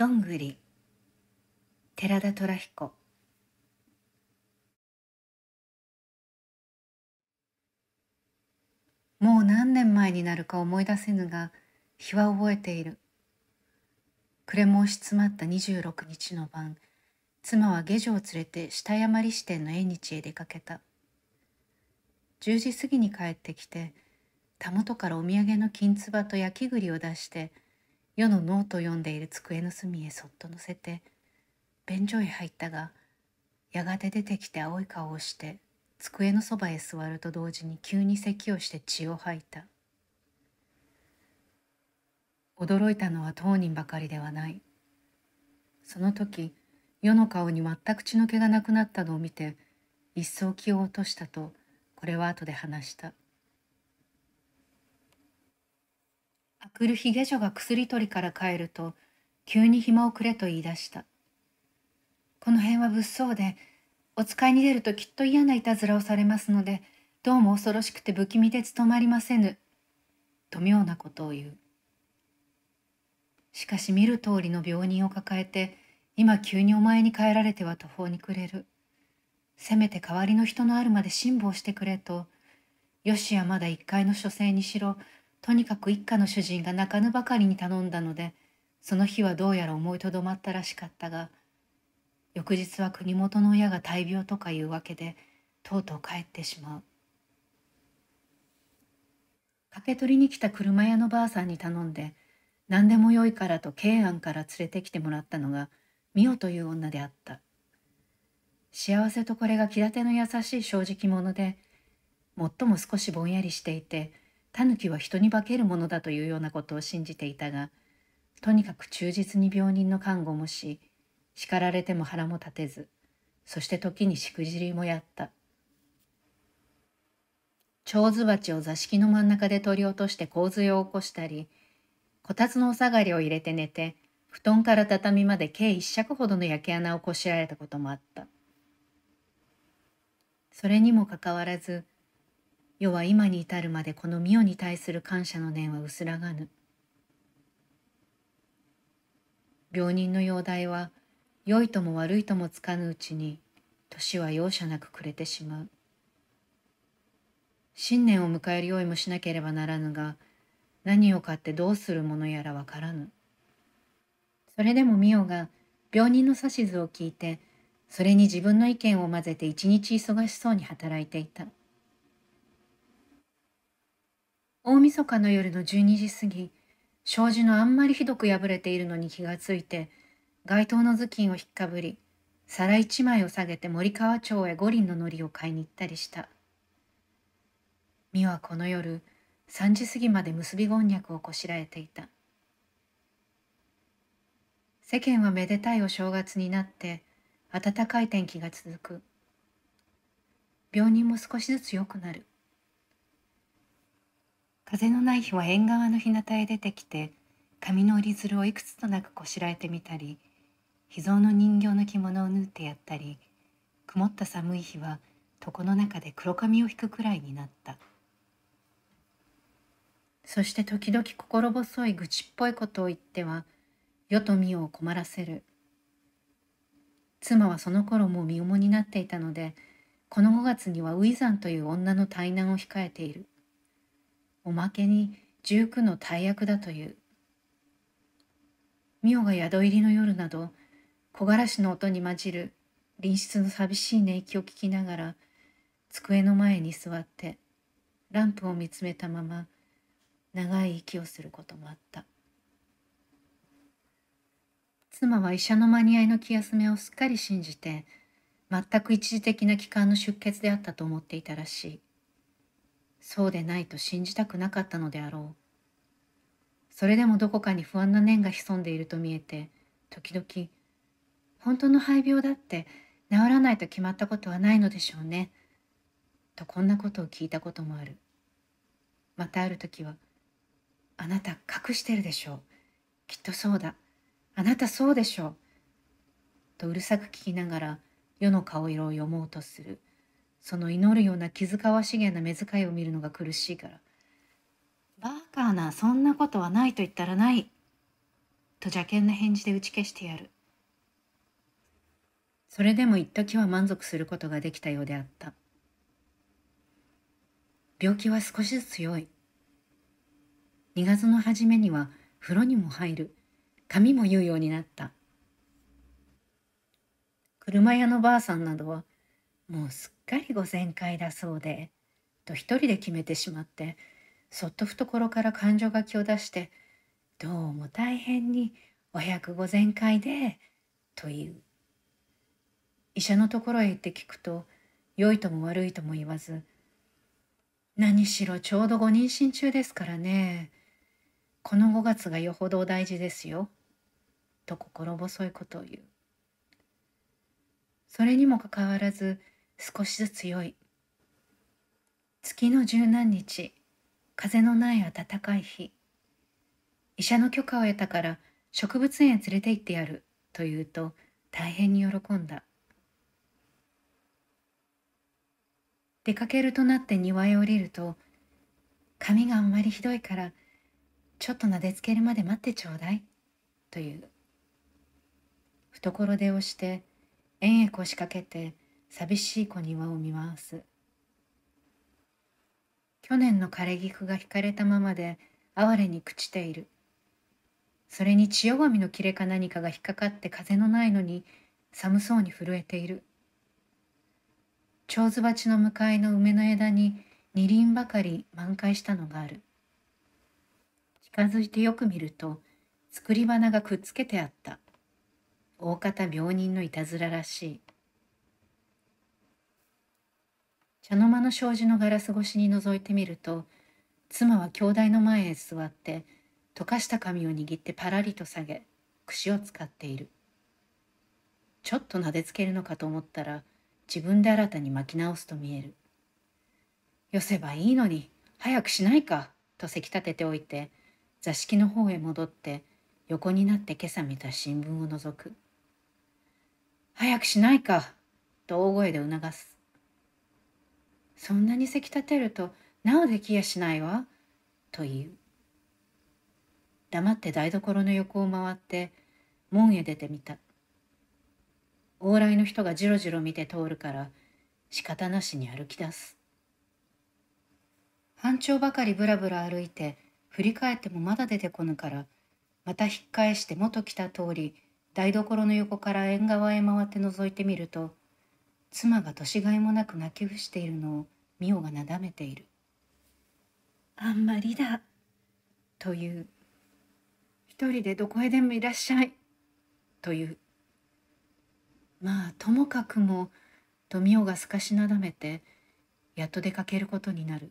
どんぐり寺田虎彦もう何年前になるか思い出せぬが日は覚えている暮れも押し詰まった26日の晩妻は下女を連れて下山利支店の縁日へ出かけた10時過ぎに帰ってきて田元からお土産の金つばと焼き栗を出して「世のノートを読んでいる机の隅へそっと乗せて便所へ入ったがやがて出てきて青い顔をして机のそばへ座ると同時に急に咳をして血を吐いた驚いたのは当人ばかりではないその時世の顔に全く血の気がなくなったのを見て一層気を落としたとこれは後で話したあくる日下女が薬取りから帰ると、急に暇をくれと言い出した。この辺は物騒で、お使いに出るときっと嫌ないたずらをされますので、どうも恐ろしくて不気味で務まりませぬ。と妙なことを言う。しかし見る通りの病人を抱えて、今急にお前に帰られては途方に暮れる。せめて代わりの人のあるまで辛抱してくれと、よしやまだ一階の書生にしろ、とにかく一家の主人が泣かぬばかりに頼んだのでその日はどうやら思いとどまったらしかったが翌日は国元の親が大病とかいうわけでとうとう帰ってしまう駆け取りに来た車屋のばあさんに頼んで何でもよいからと慶安から連れてきてもらったのが美代という女であった幸せとこれが気立ての優しい正直者でもっとも少しぼんやりしていてタヌキは人に化けるものだというようなことを信じていたがとにかく忠実に病人の看護もし叱られても腹も立てずそして時にしくじりもやった蝶ズバチを座敷の真ん中で取り落として洪水を起こしたりこたつのお下がりを入れて寝て布団から畳まで計一尺ほどの焼け穴をこしらえたこともあったそれにもかかわらず世は今に至るまでこの御代に対する感謝の念は薄らがぬ。病人の容体は良いとも悪いともつかぬうちに年は容赦なく暮れてしまう。新年を迎える用意もしなければならぬが何を買ってどうするものやらわからぬ。それでも美代が病人の指図を聞いてそれに自分の意見を混ぜて一日忙しそうに働いていた。大晦日の夜の12時過ぎ、障子のあんまりひどく破れているのに気がついて、街灯の頭巾をひっかぶり、皿一枚を下げて森川町へ五輪の糊を買いに行ったりした。美はこの夜、3時過ぎまで結びこんにゃくをこしらえていた。世間はめでたいお正月になって、暖かい天気が続く。病人も少しずつ良くなる。風のない日は縁側の日向へ出てきて髪の折り鶴をいくつとなくこしらえてみたり秘蔵の人形の着物を縫ってやったり曇った寒い日は床の中で黒髪を引くくらいになったそして時々心細い愚痴っぽいことを言っては世と美を困らせる妻はその頃もう身重になっていたのでこの5月には初産という女の対難を控えているおまけに十九の大役だという。ミオが宿入りの夜など、木枯らしの音に混じる隣室の寂しい寝息を聞きながら、机の前に座って、ランプを見つめたまま、長い息をすることもあった。妻は医者の間に合いの気休めをすっかり信じて、全く一時的な気管の出血であったと思っていたらしい。そうでないと信じたくなかったのであろう。それでもどこかに不安な念が潜んでいると見えて、時々、本当の肺病だって治らないと決まったことはないのでしょうね。とこんなことを聞いたこともある。またある時は、あなた隠してるでしょう。きっとそうだ。あなたそうでしょう。とうるさく聞きながら世の顔色を読もうとするその祈るような気遣わしげな目遣いを見るのが苦しいからバーカーなそんなことはないと言ったらないと邪険な返事で打ち消してやるそれでも一時は満足することができたようであった病気は少しずつ強い2月の初めには風呂にも入る髪も言うようになった車屋のばあさんなどはもうすっかりご全開だそうで、と一人で決めてしまって、そっと懐から感情書きを出して、どうも大変にお百ご全開で、という。医者のところへ行って聞くと、良いとも悪いとも言わず、何しろちょうどご妊娠中ですからね。この5月がよほど大事ですよ。と心細いことを言う。それにもかかわらず少しずつ良い月の十何日風のない暖かい日医者の許可を得たから植物園へ連れて行ってやると言うと大変に喜んだ出かけるとなって庭へ降りると髪があんまりひどいからちょっとなでつけるまで待ってちょうだいという懐で押して円へ腰掛けて寂しい小庭を見回す去年の枯れ菊が引かれたままで哀れに朽ちているそれに千代紙の切れか何かが引っかかって風のないのに寒そうに震えている蝶子鉢の向かいの梅の枝に二輪ばかり満開したのがある近づいてよく見ると作り花がくっつけてあった大方病人のいたずららしい茶の間の障子のガラス越しに覗いてみると妻は兄弟の前へ座って溶かした髪を握ってパラリと下げ櫛を使っているちょっと撫でつけるのかと思ったら自分で新たに巻き直すと見えるよせばいいのに早くしないかとせき立てておいて座敷の方へ戻って横になって今朝見た新聞を覗く早くしないかと大声で促すそんなにせき立てるとなおできやしないわ」と言う黙って台所の横を回って門へ出てみた往来の人がじろじろ見て通るから仕方なしに歩き出す半丁ばかりぶらぶら歩いて振り返ってもまだ出てこぬからまた引っ返して元来た通り台所の横から縁側へ回って覗いてみると妻が年がいもなく泣き伏しているのを美桜がなだめているあんまりだという一人でどこへでもいらっしゃいというまあともかくもと美桜がすかしなだめてやっと出かけることになる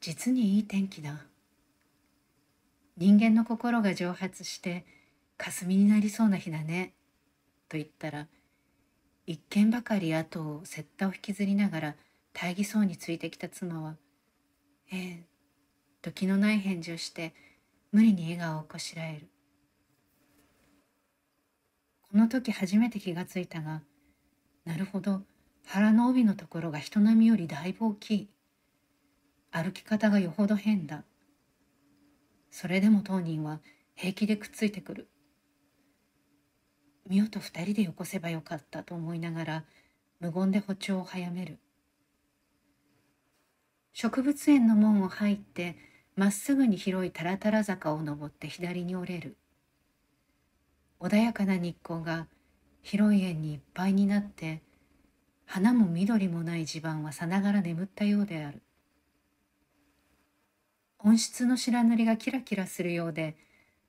実にいい天気だ人間の心が蒸発して霞になりそうな日だねと言ったら一軒ばかり後を雪駄を引きずりながら大義そうについてきた妻は「ええ」と気のない返事をして無理に笑顔をこしらえるこの時初めて気がついたがなるほど腹の帯のところが人並みよりだいぶ大きい歩き方がよほど変だそれでも当人は平気でくっついてくるミオと二人でよこせばよかったと思いながら無言で歩調を早める植物園の門を入ってまっすぐに広いタラタラ坂を登って左に折れる穏やかな日光が広い円にいっぱいになって花も緑もない地盤はさながら眠ったようである温室の白塗りがキラキラするようで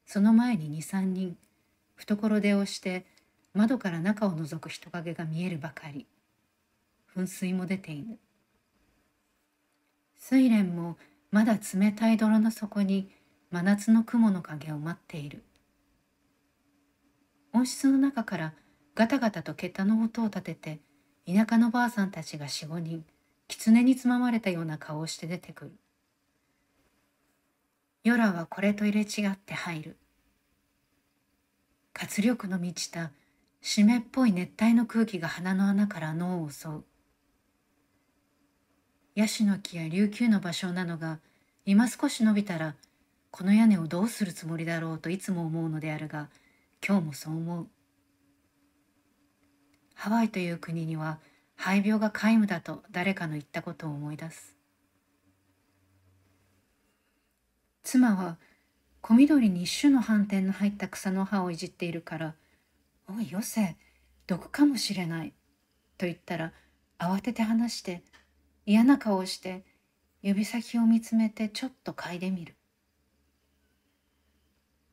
その前に23人懐手をして窓から中を覗く人影が見えるばかり噴水も出ている睡蓮もまだ冷たい泥の底に真夏の雲の影を待っている温室の中からガタガタと桁の音を立てて田舎のばあさんたちが四五人狐につままれたような顔をして出てくる。夜はこれと入れ違って入る。活力の満ちた湿っぽい熱帯の空気が鼻の穴から脳を襲うヤシの木や琉球の場所なのが今少し伸びたらこの屋根をどうするつもりだろうといつも思うのであるが今日もそう思うハワイという国には肺病が皆無だと誰かの言ったことを思い出す妻は小緑に一種の斑点の入った草の葉をいじっているから「おいよせ毒かもしれない」と言ったら慌てて話して嫌な顔をして指先を見つめてちょっと嗅いでみる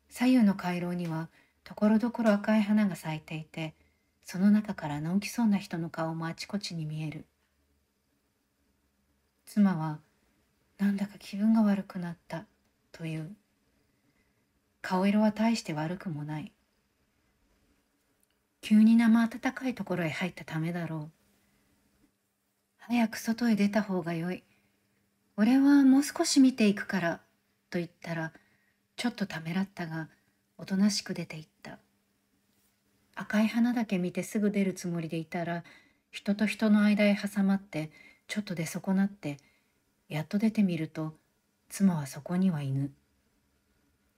左右の回廊にはところどころ赤い花が咲いていてその中からのんきそうな人の顔もあちこちに見える妻は「なんだか気分が悪くなった」という。顔色は大して悪くもない急に生暖かいところへ入ったためだろう早く外へ出た方がよい俺はもう少し見ていくからと言ったらちょっとためらったがおとなしく出て行った赤い花だけ見てすぐ出るつもりでいたら人と人の間へ挟まってちょっと出損なってやっと出てみると妻はそこには犬。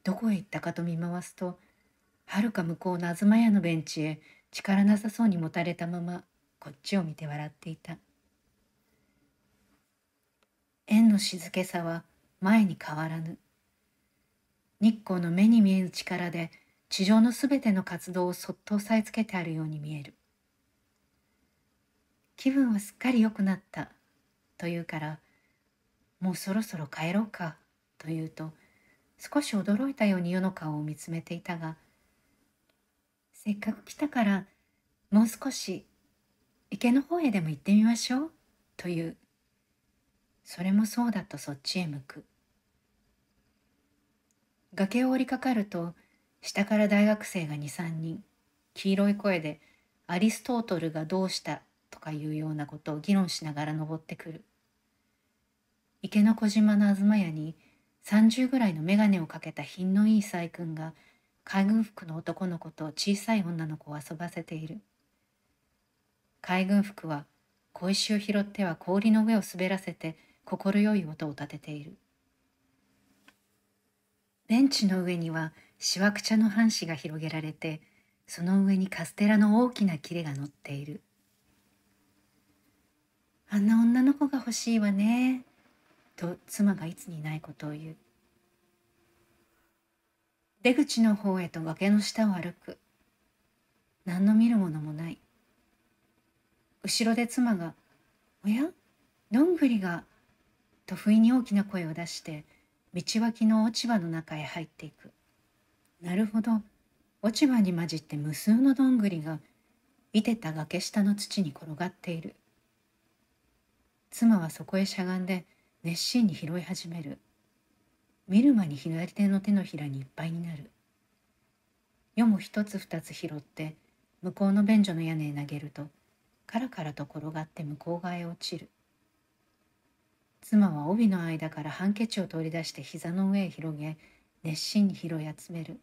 どこへ行ったかと見回すとはるか向こうの東屋のベンチへ力なさそうにもたれたままこっちを見て笑っていた縁の静けさは前に変わらぬ日光の目に見えぬ力で地上のすべての活動をそっと押さえつけてあるように見える気分はすっかり良くなったというからもうそろそろ帰ろうかというと少し驚いたように世の顔を見つめていたがせっかく来たからもう少し池の方へでも行ってみましょうというそれもそうだとそっちへ向く崖を降りかかると下から大学生が23人黄色い声でアリストートルがどうしたとかいうようなことを議論しながら登ってくる池の小島の東屋に30ぐらいの眼鏡をかけた品のいい細君が海軍服の男の子と小さい女の子を遊ばせている海軍服は小石を拾っては氷の上を滑らせて快い音を立てているベンチの上にはしわくちゃの半紙が広げられてその上にカステラの大きな切れが乗っているあんな女の子が欲しいわねと妻がいつにないことを言う出口の方へと崖の下を歩く何の見るものもない後ろで妻が「おやどんぐりが」と不意に大きな声を出して道脇の落ち葉の中へ入っていくなるほど落ち葉に混じって無数のどんぐりがいてた崖下の土に転がっている妻はそこへしゃがんで「熱心に拾い始める見る間に左手の手のひらにいっぱいになる夜も一つ二つ拾って向こうの便所の屋根へ投げるとカラカラと転がって向こう側へ落ちる妻は帯の間からハンケチを取り出して膝の上へ広げ熱心に拾い集める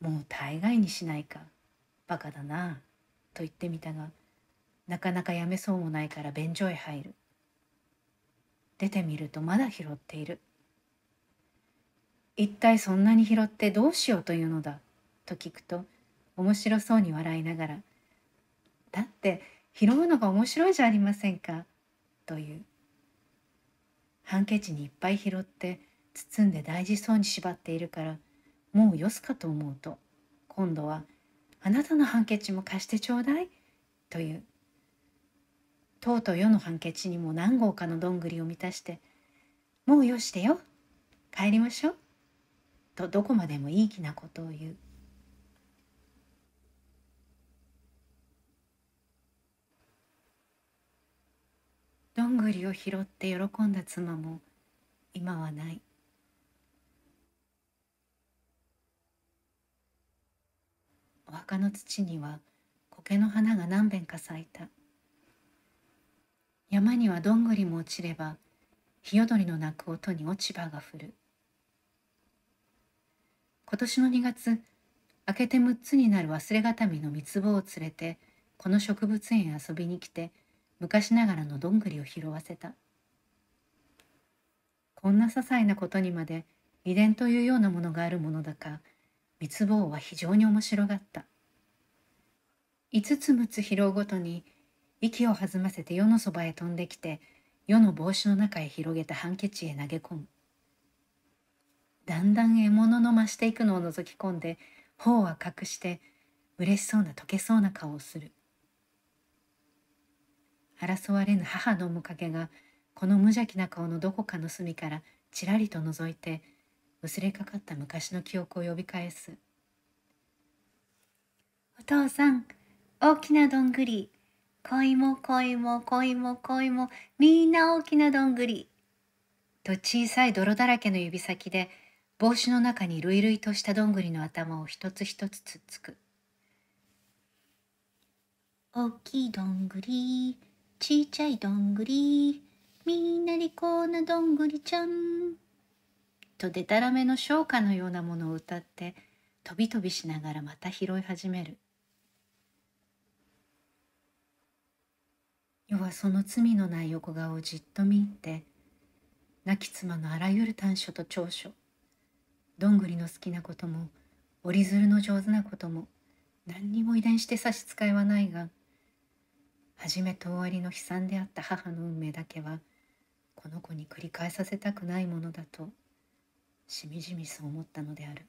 もう大概にしないかバカだなと言ってみたがなかなかやめそうもないから便所へ入る出てみるとまだ拾っている。一体そんなに拾ってどうしようというのだと聞くと面白そうに笑いながら「だって拾うのが面白いじゃありませんか」というハンケチにいっぱい拾って包んで大事そうに縛っているからもうよすかと思うと今度は「あなたのハンケチも貸してちょうだい」というとうとう世の判決にも何号かのどんぐりを満たして「もうよしてよ帰りましょう」とどこまでもいい気なことを言う。どんぐりを拾って喜んだ妻も今はない。お墓の土には苔の花が何べんか咲いた。山にはどんぐりも落ちればひよどりの鳴く音に落ち葉が降る今年の2月明けて6つになる忘れがたみの三つ棒を連れてこの植物園へ遊びに来て昔ながらのどんぐりを拾わせたこんな些細なことにまで遺伝というようなものがあるものだか三つ棒は非常に面白がった五つ六つ拾うごとに「息を弾ませて世のそばへ飛んできて世の帽子の中へ広げたハンケチへ投げ込むだんだん獲物の増していくのを覗き込んで頬は隠して嬉しそうな溶けそうな顔をする争われぬ母の面影がこの無邪気な顔のどこかの隅からちらりと覗いて薄れかかった昔の記憶を呼び返す「お父さん大きなどんぐり恋も恋も恋も恋もみんな大きなどんぐり」と小さい泥だらけの指先で帽子の中に類々としたどんぐりの頭を一つ一つつつく。大きいどんぐりちいちゃいどんぐりみんな利口などんぐりちゃん。とでたらめの唱歌のようなものを歌ってとびとびしながらまた拾い始める。世はその罪のない横顔をじっと見入って亡き妻のあらゆる短所と長所どんぐりの好きなことも折り鶴の上手なことも何にも遺伝して差し支えはないが初めと終わりの悲惨であった母の運命だけはこの子に繰り返させたくないものだとしみじみそう思ったのである。